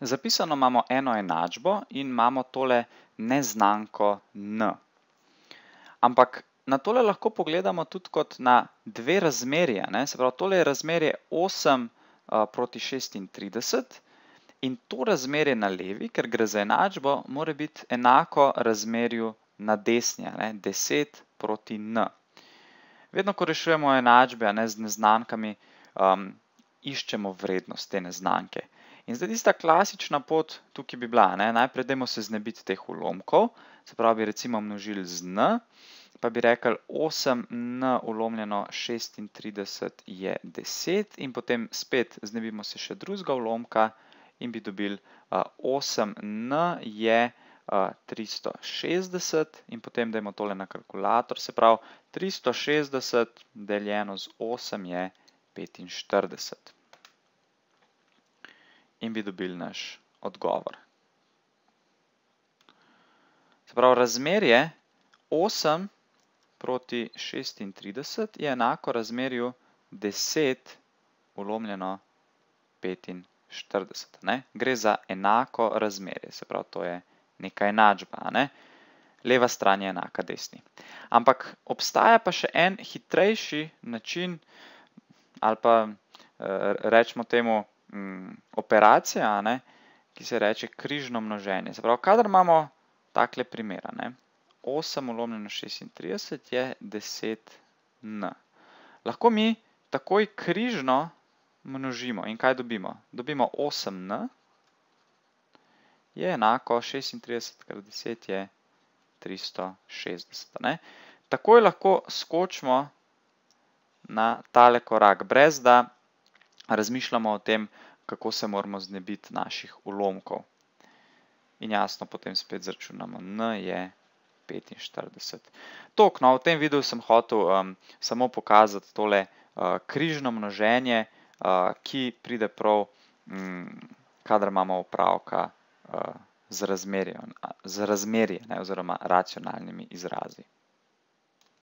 Zapisano imamo eno enačbo in imamo tole neznanko n. Ampak na tole lahko pogledamo tudi kot na dve razmerje. Ne? Se pravi, tole je razmerje 8 uh, eh, proti 36 in to razmerje na levi, ker gre za enačbo, mora biti enako razmerju na desni, ne? 10 proti n. Vedno, ko rešujemo enačbe ne, z neznankami, um, iščemo vrednost te neznanke. In zdaj tista klasična pot tukaj bi bila, ne? najprej dajmo se znebiti teh ulomkov, se pravi bi recimo množili z n, pa bi rekel 8 n ulomljeno 36 je 10 in potem spet znebimo se še drugega ulomka in bi dobili 8 n je 360 in potem dajmo tole na kalkulator, se pravi 360 deljeno z 8 je 45 in bi dobili naš odgovor. Se pravi, razmerje 8 proti 36 je enako razmerju 10 ulomljeno 45. Ne? Gre za enako razmerje, se pravi, to je neka enačba. Ne? Leva stran je enaka desni. Ampak obstaja pa še en hitrejši način, ali pa eh, rečemo temu Mm, operacija, ne, ki se reče križno množenje. Se pravi, kadar imamo takle primera, ne, 8 ulomljeno 36 je 10 n. Lahko mi takoj križno množimo in kaj dobimo? Dobimo 8 n je enako 36 krat 10 je 360. Ne. Takoj lahko skočimo na tale korak, brez da razmišljamo o tem, kako se moramo znebiti naših ulomkov. In jasno, potem spet začunamo, n je 45. Tok, no, v tem videu sem hotel um, samo pokazati tole uh, križno množenje, uh, ki pride prav, mm, kadar imamo upravka uh, z razmerje, oziroma racionalnimi izrazi.